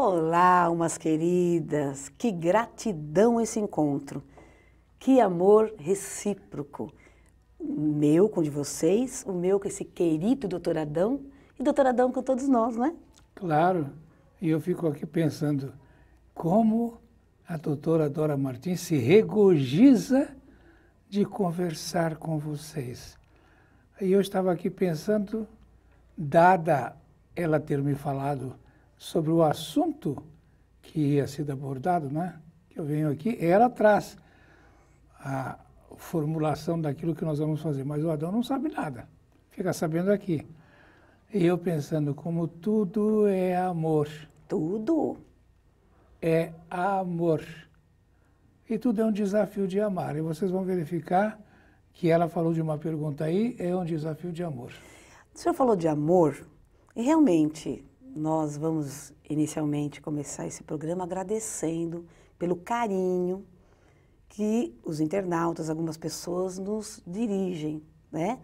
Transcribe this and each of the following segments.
Olá, umas queridas! Que gratidão esse encontro! Que amor recíproco! O meu com de vocês, o meu com esse querido doutor Adão e doutor Adão com todos nós, né? Claro, e eu fico aqui pensando como a doutora Dora Martins se regozija de conversar com vocês. E eu estava aqui pensando, dada ela ter me falado sobre o assunto que ia ser abordado, né? que eu venho aqui, ela traz a formulação daquilo que nós vamos fazer. Mas o Adão não sabe nada, fica sabendo aqui. E eu pensando, como tudo é amor. Tudo? É amor. E tudo é um desafio de amar. E vocês vão verificar que ela falou de uma pergunta aí, é um desafio de amor. O senhor falou de amor, e realmente nós vamos inicialmente começar esse programa agradecendo pelo carinho que os internautas, algumas pessoas nos dirigem, né?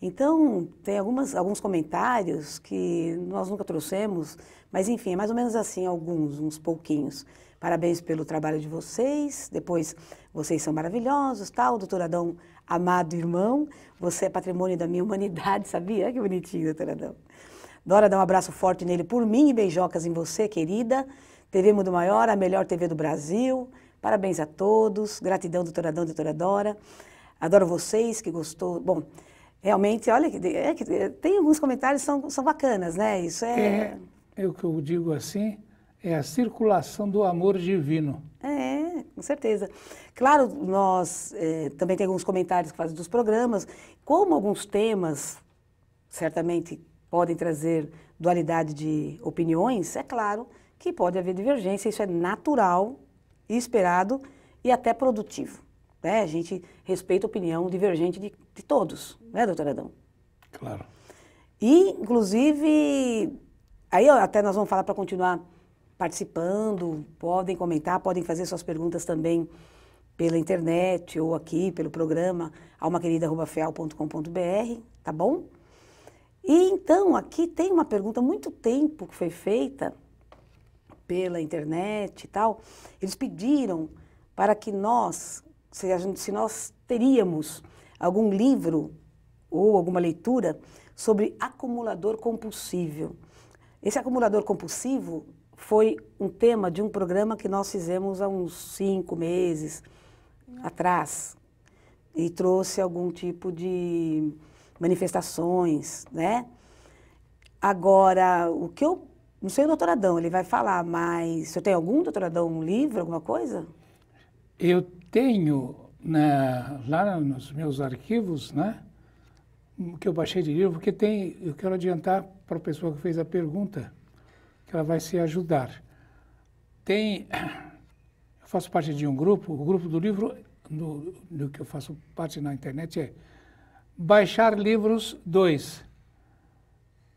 Então, tem algumas, alguns comentários que nós nunca trouxemos, mas enfim, é mais ou menos assim, alguns, uns pouquinhos. Parabéns pelo trabalho de vocês, depois vocês são maravilhosos, tal, doutor Adão, amado irmão, você é patrimônio da minha humanidade, sabia? Que bonitinho, doutor Adão. Dora dá um abraço forte nele por mim e beijocas em você, querida. TV Mundo Maior, a melhor TV do Brasil. Parabéns a todos. Gratidão, doutora Dão, doutora Dora. Adoro vocês, que gostou. Bom, realmente, olha, é, é, tem alguns comentários que são, são bacanas, né? Isso é, é... é... O que eu digo assim é a circulação do amor divino. É, com certeza. Claro, nós é, também tem alguns comentários que fazem dos programas, como alguns temas certamente podem trazer dualidade de opiniões, é claro que pode haver divergência, isso é natural, esperado e até produtivo. Né? A gente respeita a opinião divergente de, de todos, né, doutor Adão? Claro. E, inclusive, aí até nós vamos falar para continuar participando, podem comentar, podem fazer suas perguntas também pela internet ou aqui pelo programa almaquerida.com.br, tá bom? E então, aqui tem uma pergunta muito tempo que foi feita pela internet e tal. Eles pediram para que nós, se, gente, se nós teríamos algum livro ou alguma leitura sobre acumulador compulsivo. Esse acumulador compulsivo foi um tema de um programa que nós fizemos há uns cinco meses atrás e trouxe algum tipo de manifestações, né? Agora, o que eu. Não sei o doutor Adão, ele vai falar, mas você tem algum, doutor Adão, um livro, alguma coisa? Eu tenho né, lá nos meus arquivos, né? Que eu baixei de livro, porque tem. Eu quero adiantar para a pessoa que fez a pergunta, que ela vai se ajudar. Tem. Eu faço parte de um grupo, o grupo do livro, do, do que eu faço parte na internet é Baixar Livros 2,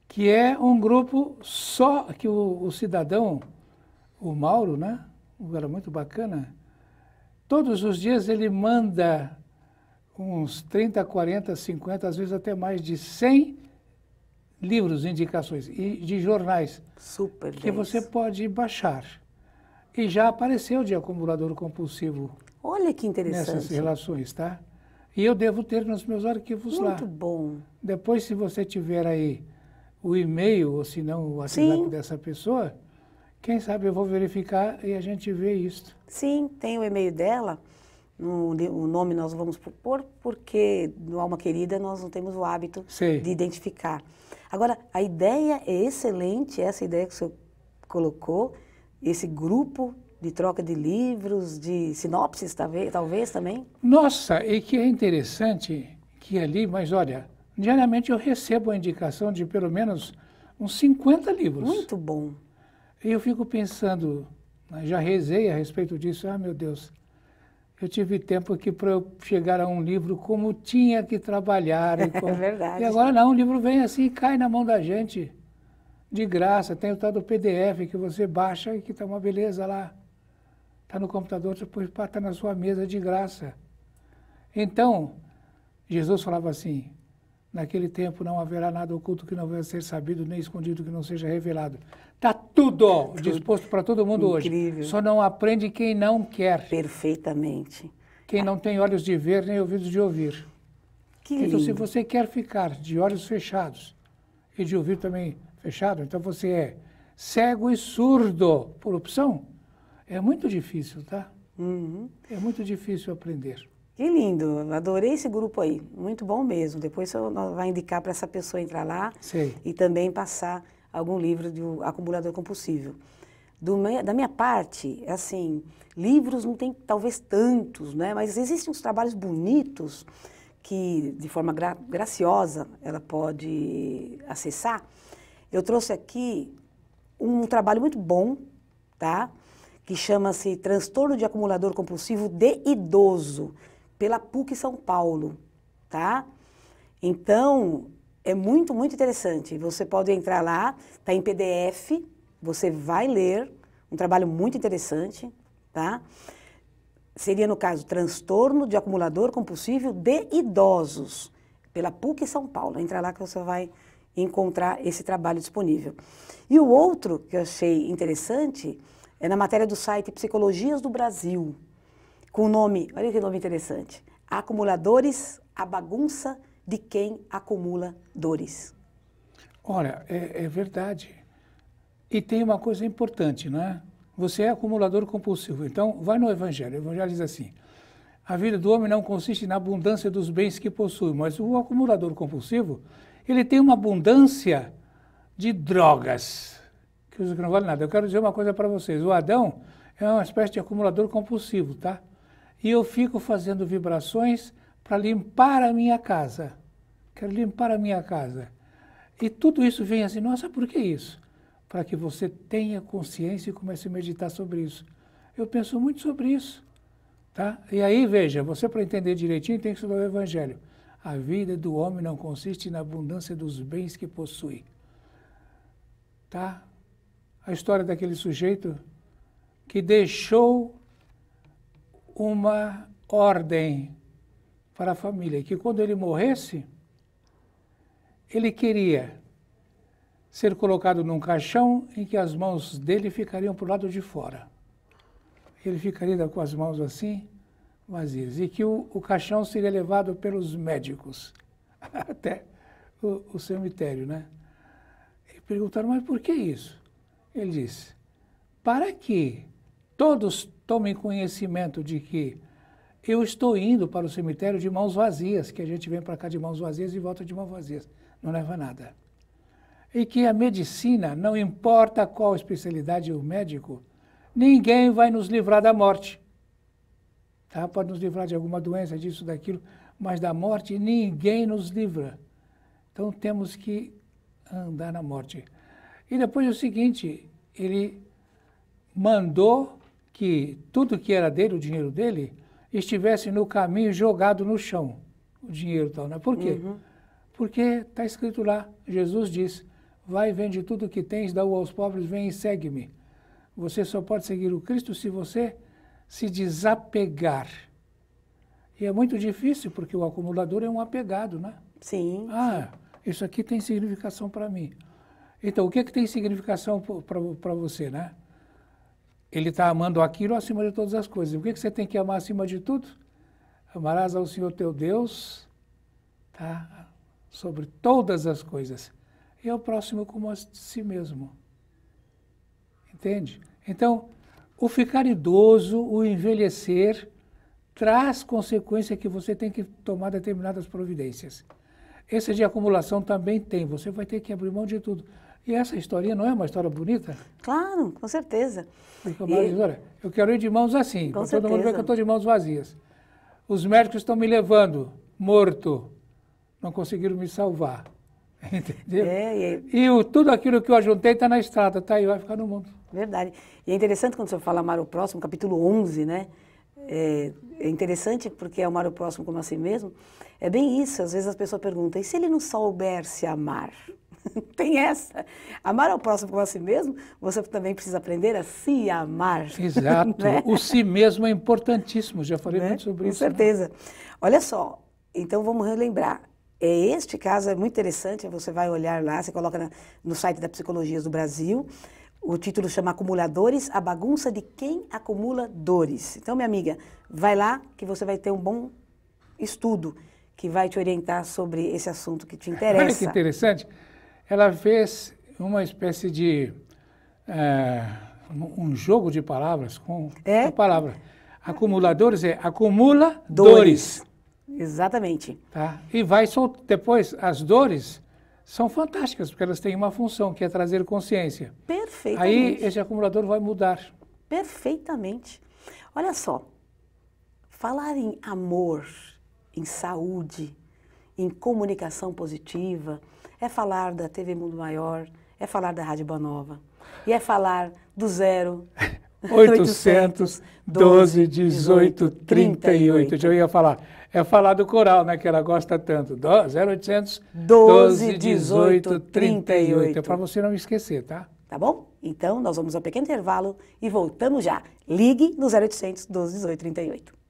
que é um grupo só que o, o cidadão, o Mauro, né? Um cara muito bacana. Todos os dias ele manda uns 30, 40, 50, às vezes até mais de 100 livros, indicações e de jornais Super que Deus. você pode baixar. E já apareceu de acumulador compulsivo. Olha que interessante. Nessas relações, tá? E eu devo ter nos meus arquivos Muito lá. Muito bom. Depois, se você tiver aí o e-mail, ou se não, o WhatsApp Sim. dessa pessoa, quem sabe eu vou verificar e a gente vê isso. Sim, tem o e-mail dela. No, o nome nós vamos propor, porque no Alma Querida nós não temos o hábito de identificar. Agora, a ideia é excelente, essa ideia que o senhor colocou, esse grupo de troca de livros, de sinopses talvez, talvez também? Nossa, e que é interessante que ali, mas olha, diariamente eu recebo a indicação de pelo menos uns 50 livros. Muito bom. E eu fico pensando, né, já rezei a respeito disso, ah meu Deus, eu tive tempo aqui para eu chegar a um livro como tinha que trabalhar. E como... é verdade. E agora não, o livro vem assim e cai na mão da gente, de graça. Tem o tal do PDF que você baixa e que está uma beleza lá está no computador, depois está na sua mesa de graça. Então, Jesus falava assim: naquele tempo não haverá nada oculto que não venha a ser sabido, nem escondido que não seja revelado. Está tudo disposto para todo mundo Incrível. hoje. Só não aprende quem não quer. Perfeitamente. Quem não tem olhos de ver nem ouvidos de ouvir. Que então, lindo. se você quer ficar de olhos fechados e de ouvir também fechado, então você é cego e surdo por opção é muito difícil, tá? Uhum. É muito difícil aprender. Que lindo, adorei esse grupo aí, muito bom mesmo. Depois você vai indicar para essa pessoa entrar lá e também passar algum livro do acumulador compulsivo. Do, da minha parte, é assim, livros não tem talvez tantos, né? Mas existem uns trabalhos bonitos que, de forma gra graciosa, ela pode acessar. Eu trouxe aqui um trabalho muito bom, tá? que chama-se Transtorno de Acumulador Compulsivo de Idoso, pela PUC São Paulo, tá? Então, é muito, muito interessante. Você pode entrar lá, tá em PDF, você vai ler, um trabalho muito interessante, tá? Seria, no caso, transtorno de acumulador compulsivo de idosos, pela PUC São Paulo. Entra lá que você vai encontrar esse trabalho disponível. E o outro que eu achei interessante é na matéria do site Psicologias do Brasil, com o nome, olha que nome interessante, Acumuladores, a bagunça de quem acumula dores. Olha, é, é verdade. E tem uma coisa importante, não é? Você é acumulador compulsivo. Então, vai no Evangelho. O Evangelho diz assim: a vida do homem não consiste na abundância dos bens que possui, mas o acumulador compulsivo, ele tem uma abundância de drogas que não valem nada. Eu quero dizer uma coisa para vocês. O Adão é uma espécie de acumulador compulsivo, tá? E eu fico fazendo vibrações para limpar a minha casa. Quero limpar a minha casa. E tudo isso vem assim, nossa, por que isso? Para que você tenha consciência e comece a meditar sobre isso. Eu penso muito sobre isso. Tá? E aí, veja, você para entender direitinho tem que estudar o Evangelho. A vida do homem não consiste na abundância dos bens que possui. Tá? a história daquele sujeito que deixou uma ordem para a família, que quando ele morresse, ele queria ser colocado num caixão em que as mãos dele ficariam para o lado de fora. Ele ficaria com as mãos assim, vazias, e que o, o caixão seria levado pelos médicos até o, o cemitério, né? E perguntaram, mas por que isso? Ele diz: Para que todos tomem conhecimento de que eu estou indo para o cemitério de mãos vazias, que a gente vem para cá de mãos vazias e volta de mãos vazias, não leva nada. E que a medicina, não importa qual especialidade o médico, ninguém vai nos livrar da morte. Tá? Pode nos livrar de alguma doença, disso, daquilo, mas da morte ninguém nos livra. Então temos que andar na morte. E depois é o seguinte, ele mandou que tudo que era dele, o dinheiro dele, estivesse no caminho jogado no chão, o dinheiro tal, né? Por quê? Uhum. Porque está escrito lá, Jesus diz, vai, vende tudo que tens, dá-o aos pobres, vem e segue-me. Você só pode seguir o Cristo se você se desapegar. E é muito difícil, porque o acumulador é um apegado, né? Sim. Ah, sim. isso aqui tem significação para mim. Então, o que, é que tem significação para você, né? Ele está amando aquilo acima de todas as coisas. O que, é que você tem que amar acima de tudo? Amarás ao Senhor teu Deus, tá? Sobre todas as coisas. E ao próximo como a si mesmo. Entende? Então, o ficar idoso, o envelhecer, traz consequência que você tem que tomar determinadas providências. Esse de acumulação também tem, você vai ter que abrir mão de tudo. E essa história não é uma história bonita? Claro, com certeza. Porque olha, eu quero ir de mãos assim, para todo mundo ver que eu estou de mãos vazias. Os médicos estão me levando, morto. Não conseguiram me salvar. Entendeu? É, e, e o, tudo aquilo que eu ajuntei está na estrada, está aí, vai ficar no mundo. Verdade. E é interessante quando o senhor fala amar o próximo, capítulo 11, né? É, é interessante porque é amar o próximo como a si mesmo. É bem isso, às vezes as pessoas perguntam, e se ele não souber se amar? Tem essa. Amar ao próximo como a si mesmo, você também precisa aprender a se amar. Exato. né? O si mesmo é importantíssimo, já falei né? muito sobre Com isso. Com né? certeza. Né? Olha só, então vamos relembrar. É este caso é muito interessante, você vai olhar lá, você coloca no site da Psicologias do Brasil, o título chama Acumuladores, a bagunça de quem acumula dores. Então, minha amiga, vai lá que você vai ter um bom estudo que vai te orientar sobre esse assunto que te interessa. Olha que interessante ela fez uma espécie de é, um jogo de palavras com é? a palavra. Acumuladores é acumula dores. dores. Exatamente. Tá? E vai soltar. Depois, as dores são fantásticas, porque elas têm uma função, que é trazer consciência. Perfeitamente. Aí esse acumulador vai mudar. Perfeitamente. Olha só, falar em amor, em saúde, em comunicação positiva, é falar da TV Mundo Maior, é falar da Rádio Boa Nova, e é falar do zero. 12, 18 38. Eu ia falar, é falar do coral, né? Que ela gosta tanto. 0800 12 18 38. É para você não esquecer, tá? Tá bom? Então nós vamos ao pequeno intervalo e voltamos já. Ligue no 0800 12 18 38.